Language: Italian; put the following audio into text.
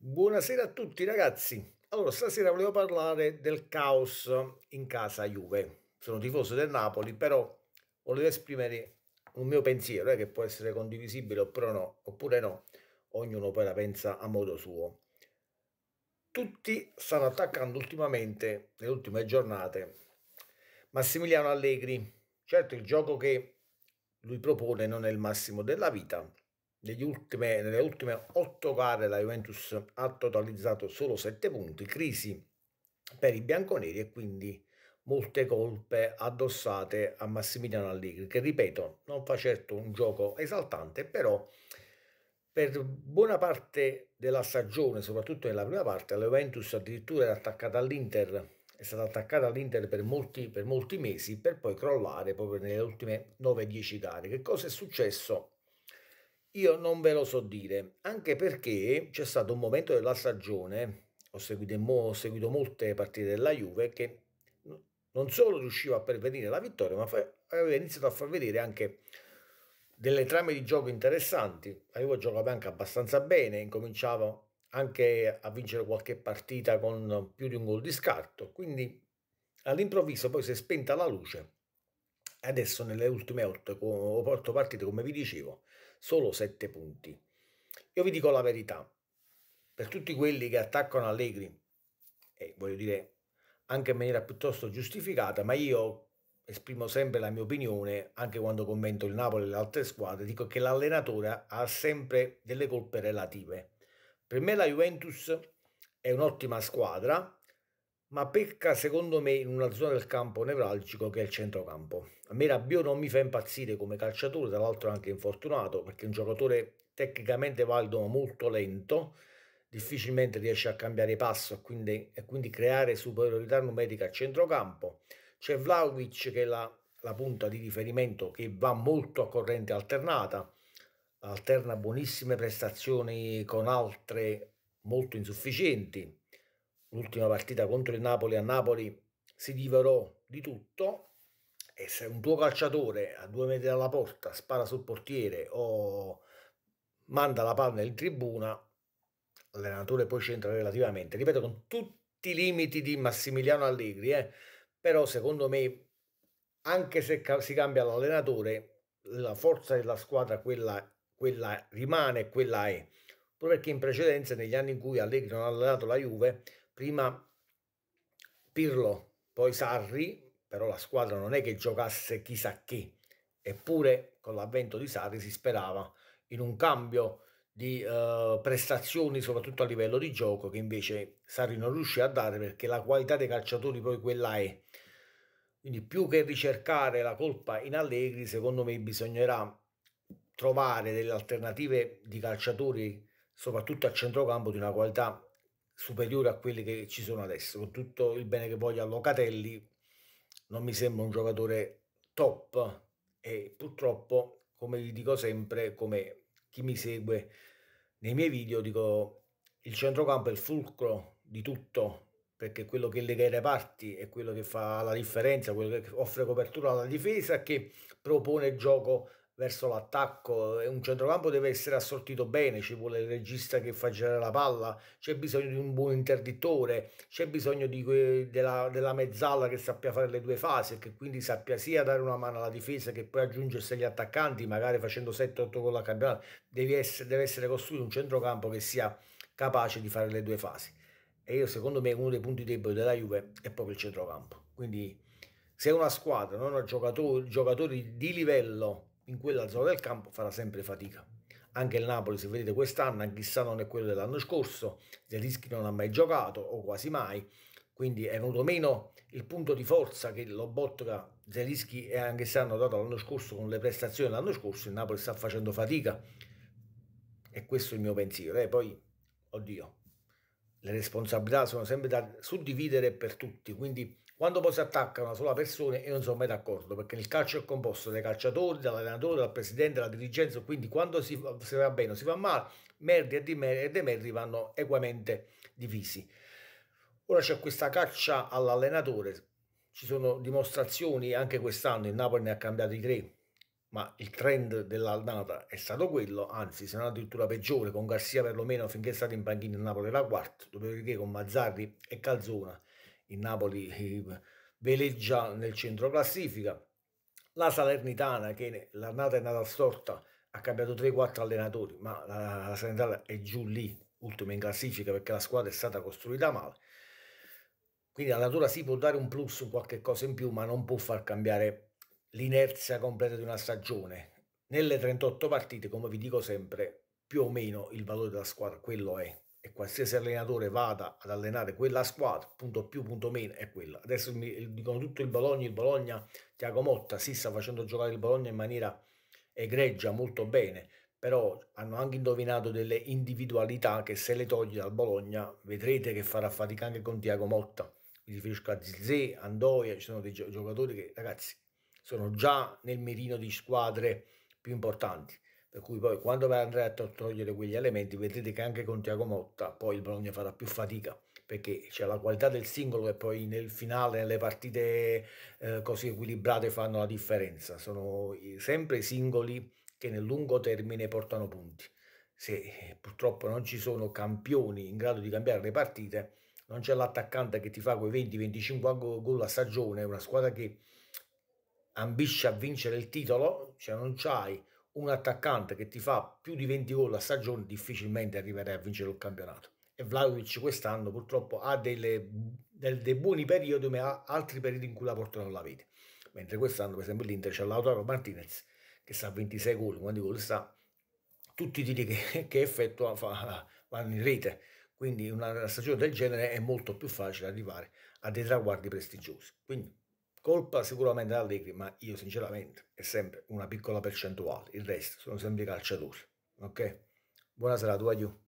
Buonasera a tutti ragazzi. Allora, stasera volevo parlare del caos in casa Juve. Sono tifoso del Napoli, però volevo esprimere un mio pensiero eh, che può essere condivisibile oppure no, oppure no. Ognuno poi la pensa a modo suo. Tutti stanno attaccando ultimamente, nelle ultime giornate, Massimiliano Allegri. Certo, il gioco che lui propone non è il massimo della vita, ultime, nelle ultime otto gare la Juventus ha totalizzato solo sette punti, crisi per i bianconeri e quindi molte colpe addossate a Massimiliano Allegri, che ripeto non fa certo un gioco esaltante, però per buona parte della stagione, soprattutto nella prima parte, la Juventus addirittura era attaccata all'Inter, è stata attaccata all'Inter per molti, per molti mesi, per poi crollare proprio nelle ultime 9-10 gare. Che cosa è successo? Io non ve lo so dire, anche perché c'è stato un momento della stagione, ho seguito, ho seguito molte partite della Juve, che non solo riusciva a pervenire la vittoria, ma aveva iniziato a far vedere anche delle trame di gioco interessanti. La Juve giocava anche abbastanza bene, incominciava anche a vincere qualche partita con più di un gol di scarto. Quindi all'improvviso poi si è spenta la luce. Adesso nelle ultime 8, 8 partite, come vi dicevo, solo 7 punti. Io vi dico la verità, per tutti quelli che attaccano Allegri, e voglio dire anche in maniera piuttosto giustificata, ma io esprimo sempre la mia opinione, anche quando commento il Napoli e le altre squadre, dico che l'allenatore ha sempre delle colpe relative. Per me la Juventus è un'ottima squadra, ma pecca secondo me in una zona del campo nevralgico che è il centrocampo. A me Rabiot non mi fa impazzire come calciatore, tra l'altro è anche infortunato, perché è un giocatore tecnicamente valido ma molto lento, difficilmente riesce a cambiare passo e quindi, e quindi creare superiorità numerica al centrocampo. C'è Vlaovic che è la, la punta di riferimento che va molto a corrente alternata, alterna buonissime prestazioni con altre molto insufficienti l'ultima partita contro il Napoli a Napoli si divorò di tutto e se un tuo calciatore a due metri dalla porta spara sul portiere o manda la palla in tribuna, l'allenatore poi c'entra relativamente, ripeto, con tutti i limiti di Massimiliano Allegri, eh? però secondo me, anche se si cambia l'allenatore, la forza della squadra quella, quella rimane quella è, proprio perché in precedenza, negli anni in cui Allegri non ha allenato la Juve, prima Pirlo, poi Sarri, però la squadra non è che giocasse chissà che, eppure con l'avvento di Sarri si sperava in un cambio di eh, prestazioni soprattutto a livello di gioco che invece Sarri non riuscì a dare perché la qualità dei calciatori poi quella è. Quindi più che ricercare la colpa in Allegri, secondo me bisognerà trovare delle alternative di calciatori soprattutto a centrocampo di una qualità superiore a quelli che ci sono adesso. Con tutto il bene che voglio a Locatelli, non mi sembra un giocatore top e purtroppo, come vi dico sempre, come chi mi segue nei miei video, dico il centrocampo è il fulcro di tutto perché è quello che lega i reparti è quello che fa la differenza, quello che offre copertura alla difesa, che propone gioco verso l'attacco, un centrocampo deve essere assortito bene, ci vuole il regista che fa girare la palla, c'è bisogno di un buon interdittore, c'è bisogno di, della, della, mezzala che sappia fare le due fasi e che quindi sappia sia dare una mano alla difesa che poi aggiungersi agli attaccanti, magari facendo 7-8 gol a campionato, deve essere, deve essere costruito un centrocampo che sia capace di fare le due fasi. E io secondo me uno dei punti deboli della Juve è proprio il centrocampo. Quindi se una squadra non ha giocatori, giocatori di livello in quella zona del campo farà sempre fatica. Anche il Napoli, se vedete quest'anno, chissà non è quello dell'anno scorso, Zelischi non ha mai giocato o quasi mai, quindi è venuto meno il punto di forza che lo Lobotka, Zelischi e anche se hanno dato l'anno scorso con le prestazioni dell'anno scorso, il Napoli sta facendo fatica e questo è il mio pensiero. E poi, oddio, le responsabilità sono sempre da suddividere per tutti, quindi quando poi si attacca una sola persona io non sono mai d'accordo perché il calcio è composto dai calciatori, dall'allenatore, dal presidente, dalla dirigenza, quindi quando si, si va bene o si va male, merdi e demeriti vanno equamente divisi. Ora c'è questa caccia all'allenatore, ci sono dimostrazioni anche quest'anno, il Napoli ne ha cambiati tre, ma il trend dell'annata è stato quello, anzi se non addirittura peggiore, con Garcia perlomeno finché è stato in panchina il Napoli era quarto, dopodiché con Mazzarri e Calzona il Napoli eh, veleggia nel centro classifica, la Salernitana che l'annata è andata storta, ha cambiato 3-4 allenatori, ma la, Salernitana è giù lì, ultima in classifica perché la squadra è stata costruita male. Quindi alla natura si può dare un plus, un qualche cosa in più, ma non può far cambiare l'inerzia completa di una stagione. Nelle 38 partite, come vi dico sempre, più o meno il valore della squadra, quello è e qualsiasi allenatore vada ad allenare quella squadra, punto più, punto meno, è quella. Adesso mi, dicono tutto il Bologna, il Bologna, Tiago Motta, si sta facendo giocare il Bologna in maniera egregia, molto bene, però hanno anche indovinato delle individualità che se le toglie dal Bologna vedrete che farà fatica anche con Tiago Motta. Mi riferisco a Zizé, Andoia, ci sono dei giocatori che ragazzi sono già nel mirino di squadre più importanti per cui poi quando andrete a togliere quegli elementi vedrete che anche con Tiago Motta poi il Bologna farà più fatica perché c'è la qualità del singolo che poi nel finale, nelle partite eh, così equilibrate fanno la differenza. Sono eh, sempre i singoli che nel lungo termine portano punti. Se eh, purtroppo non ci sono campioni in grado di cambiare le partite, non c'è l'attaccante che ti fa quei 20-25 gol a stagione, una squadra che ambisce a vincere il titolo, cioè non c'hai un attaccante che ti fa più di 20 gol a stagione difficilmente arriverai a vincere il campionato. E Vlaovic quest'anno purtroppo ha delle, del, dei buoni periodi, ma ha altri periodi in cui la porta non la vede. Mentre quest'anno, per esempio, l'Inter c'è Lautaro Martinez che sta a 26 gol, quanti gol sta? Tutti i tiri che, che effettua fa, vanno in rete. Quindi una stagione del genere è molto più facile arrivare a dei traguardi prestigiosi. Quindi Colpa sicuramente Allegri, ma io sinceramente è sempre una piccola percentuale, il resto sono sempre calciatori. Ok? Buona Buonasera, tu aiuto.